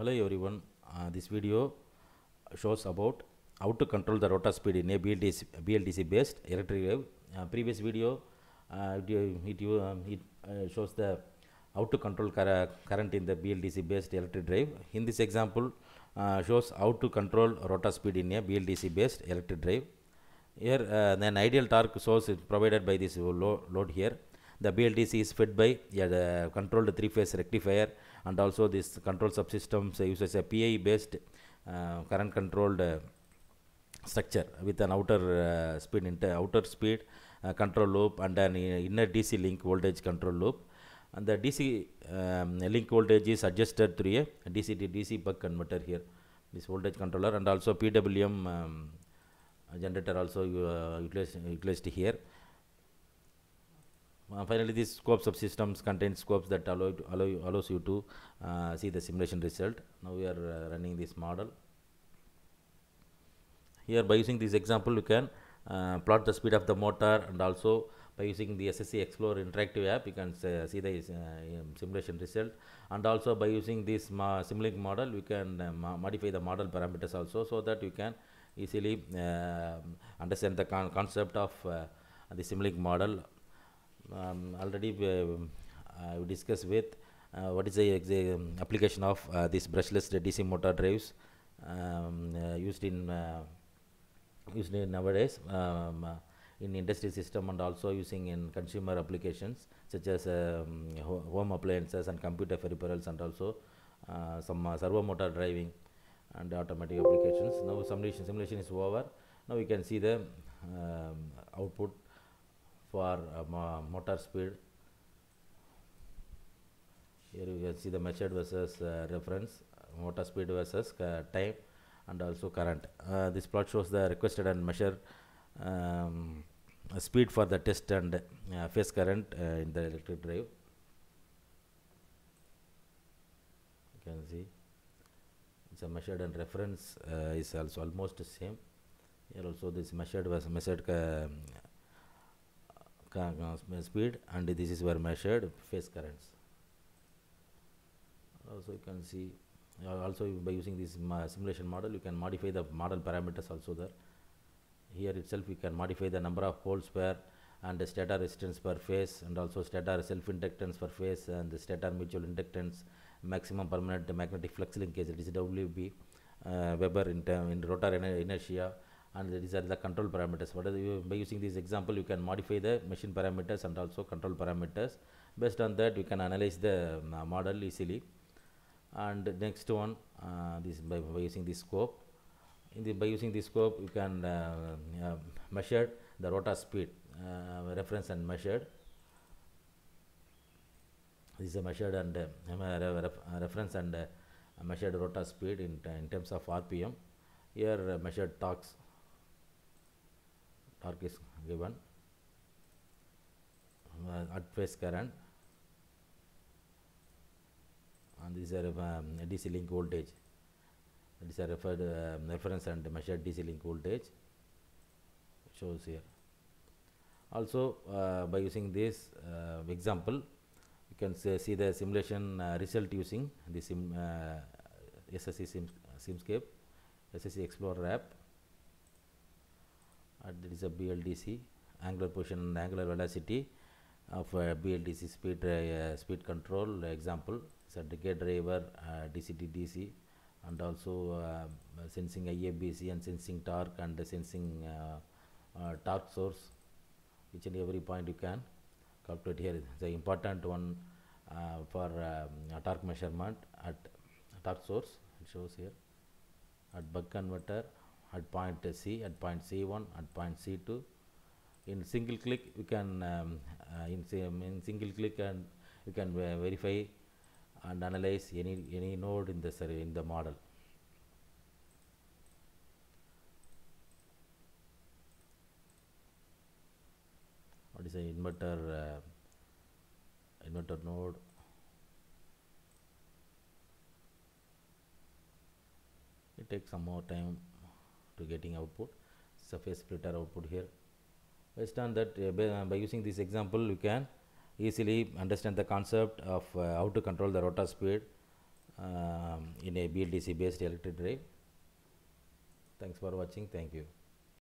hello everyone uh, this video shows about how to control the rotor speed in a BLDC, BLDC based electric wave uh, previous video uh, it, it um, uh, shows the how to control current in the BLDC based electric drive in this example uh, shows how to control rotor speed in a BLDC based electric drive here an uh, ideal torque source is provided by this load here the BLDC is fed by the controlled three-phase rectifier and also this control subsystem uses a PI-based uh, current controlled uh, structure with an outer uh, speed inter outer speed uh, control loop and an inner DC link voltage control loop and the DC um, link voltage is adjusted through a DC to DC buck converter here this voltage controller and also PWM um, generator also uh, utilized, utilized here uh, finally, these scopes of systems contain scopes that allow, allow allows you to uh, see the simulation result. Now we are uh, running this model. Here by using this example, you can uh, plot the speed of the motor and also by using the SSC Explorer interactive app, you can uh, see the uh, um, simulation result. And also by using this ma Simulink model, you can ma modify the model parameters also so that you can easily um, understand the con concept of the Simulink model um, already um, uh, we discussed with uh, what is the, the um, application of uh, this brushless DC motor drives um, uh, used in uh, used in nowadays um, uh, in industry system and also using in consumer applications such as home appliances and computer peripherals and also some servo motor driving and automatic applications. Now simulation simulation is over. Now we can see the output for uh, motor speed here you can see the measured versus uh, reference motor speed versus uh, time and also current uh, this plot shows the requested and measured um, speed for the test and uh, phase current in the electric drive you can see the measured and reference is also almost same here also this measured versus measured speed and this is where measured phase currents also you can see uh, also by using this simulation model you can modify the model parameters also there here itself you can modify the number of poles per and the stator resistance per phase and also stator self inductance per phase and the stator mutual inductance maximum permanent magnetic flux linkage it is WB uh, Weber in, term in rotor inertia and these are the control parameters. What by using this example, you can modify the machine parameters and also control parameters. Based on that, you can analyze the um, uh, model easily. And next one, uh, this by, by, using this scope. In the, by using the scope, you can uh, uh, measure the rotor speed, uh, reference and measured. This is measured and uh, ref reference and measured rotor speed in, in terms of RPM. Here measured torques torque is given uh, at phase current and these are um, DC link voltage these are referred uh, reference and measured DC link voltage shows here. Also uh, by using this uh, example you can say, see the simulation uh, result using the sim, uh, SSC sim, Simscape SSC Explorer app there is a BLDC angular position and angular velocity of BLDC speed uh, speed control example it's a decay driver uh, DCT DC and also uh, sensing IABC and sensing torque and sensing uh, uh, torque source which and every point you can calculate here is the important one for um, torque measurement at torque source it shows here at buck converter at point C, at point C1, at point C2. In single click, you can um, uh, in, in, single click and you can uh, verify and analyze any any node in the survey in the model. What is the inverter uh, inverter node? It takes some more time to getting output surface splitter output here based on that uh, by, uh, by, using this example you can easily understand the concept of uh, how to control the rotor speed um, in a BLDC based electric drive thanks for watching thank you